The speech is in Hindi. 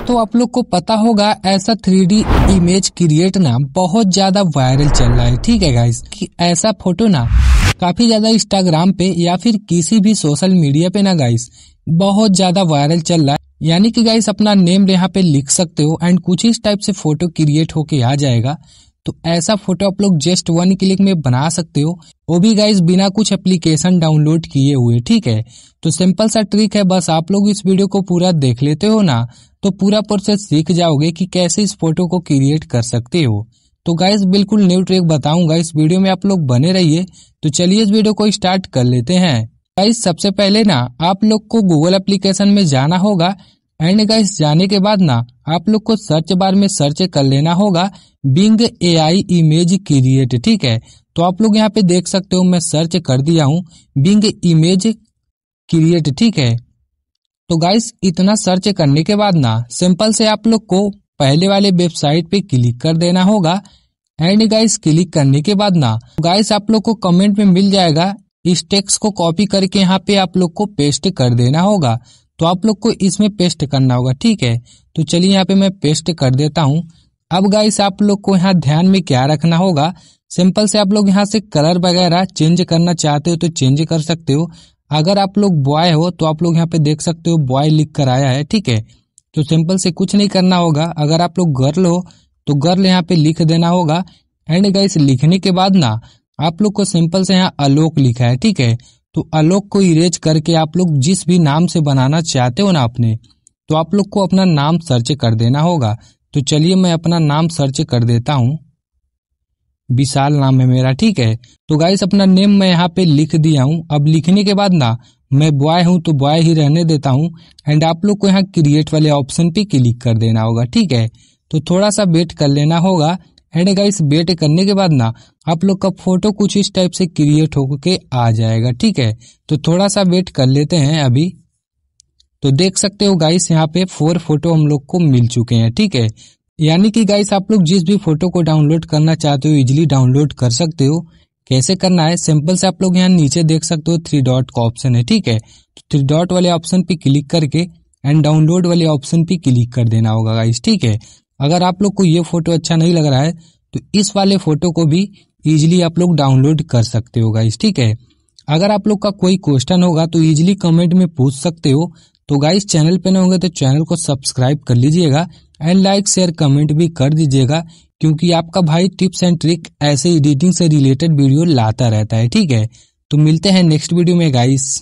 दोस्तों आप लोग को पता होगा ऐसा 3D इमेज क्रिएट ना बहुत ज्यादा वायरल चल रहा है ठीक है गाइस कि ऐसा फोटो ना काफी ज्यादा इंस्टाग्राम पे या फिर किसी भी सोशल मीडिया पे ना गाइस बहुत ज्यादा वायरल चल रहा है यानी कि गाइस अपना नेम यहाँ पे लिख सकते हो एंड कुछ इस टाइप से फोटो क्रिएट होके आ जाएगा तो ऐसा फोटो आप लोग जस्ट वन क्लिक में बना सकते हो वो भी गाइज बिना कुछ एप्लीकेशन डाउनलोड किए हुए ठीक है तो सिंपल सा ट्रिक है बस आप लोग इस वीडियो को पूरा देख लेते हो ना तो पूरा प्रोसेस सीख जाओगे कि कैसे इस फोटो को क्रिएट कर सकते हो तो गाइज बिल्कुल न्यू ट्रिक बताऊंगा इस वीडियो में आप लोग बने रहिए तो चलिए इस वीडियो को स्टार्ट कर लेते हैं गाइज सबसे पहले ना आप लोग को गूगल एप्लीकेशन में जाना होगा एंड गाइस जाने के बाद ना आप लोग को सर्च बार में सर्च कर लेना होगा बिंग आई इमेज क्रिएट ठीक है तो आप लोग यहाँ पे देख सकते हो मैं सर्च कर दिया हूँ बिंग इमेज क्रिएट ठीक है तो गाइस इतना सर्च करने के बाद ना सिंपल से आप लोग को पहले वाले वेबसाइट पे क्लिक कर देना होगा एंड गाइस क्लिक करने के बाद ना गाइस आप लोग को कमेंट में मिल जाएगा इस टेक्स को कॉपी करके यहाँ पे आप लोग को पेस्ट कर देना होगा तो आप लोग को इसमें पेस्ट करना होगा ठीक है तो चलिए यहाँ पे मैं पेस्ट कर देता हूँ अब गाइस आप लोग को यहाँ ध्यान में क्या रखना होगा सिंपल से आप लोग यहाँ से कलर वगैरह चेंज करना चाहते हो तो चेंज कर सकते हो अगर आप लोग बॉय हो तो आप लोग यहाँ पे देख सकते हो बॉय लिख कर आया है ठीक है तो सिंपल से कुछ नहीं करना होगा अगर आप लोग गर्ल हो तो गर्ल यहाँ पे लिख देना होगा एंड गाइस लिखने के बाद ना आप लोग को सिंपल से यहाँ अलोक लिखा है ठीक है तो आलोक को इरेज करके आप लोग जिस भी नाम से बनाना चाहते हो ना अपने तो आप लोग को अपना नाम सर्च कर देना होगा तो चलिए मैं अपना नाम सर्च कर देता हूँ विशाल नाम है मेरा ठीक है तो गाइस अपना नेम मैं यहाँ पे लिख दिया हूँ अब लिखने के बाद ना मैं बॉय हूँ तो बॉय ही रहने देता हूँ एंड आप लोग को यहाँ क्रिएट वाले ऑप्शन पे क्लिक कर देना होगा ठीक है तो थोड़ा सा वेट कर लेना होगा एंड गाइस वेट करने के बाद ना आप लोग का फोटो कुछ इस टाइप से क्रिएट होके आ जाएगा ठीक है तो थोड़ा सा वेट कर लेते हैं अभी तो देख सकते हो गाइस यहाँ पे फोर फोटो हम लोग को मिल चुके हैं ठीक है यानी कि गाइस आप लोग जिस भी फोटो को डाउनलोड करना चाहते हो इजिली डाउनलोड कर सकते हो कैसे करना है सिंपल से आप लोग यहाँ नीचे देख सकते हो थ्री डॉट का ऑप्शन है ठीक है तो थ्री डॉट वाले ऑप्शन पे क्लिक करके एंड डाउनलोड वाले ऑप्शन पे क्लिक कर देना होगा गाइस ठीक है अगर आप लोग को ये फोटो अच्छा नहीं लग रहा है तो इस वाले फोटो को भी इजिली आप लोग डाउनलोड कर सकते हो गाइस ठीक है अगर आप लोग का कोई क्वेश्चन होगा तो इजिली कमेंट में पूछ सकते हो तो गाइस चैनल पे ना होंगे तो चैनल को सब्सक्राइब कर लीजिएगा एंड लाइक शेयर कमेंट भी कर दीजिएगा क्योंकि आपका भाई टिप्स एंड ट्रिक ऐसे एडिटिंग से रिलेटेड वीडियो लाता रहता है ठीक है तो मिलते हैं नेक्स्ट वीडियो में गाइस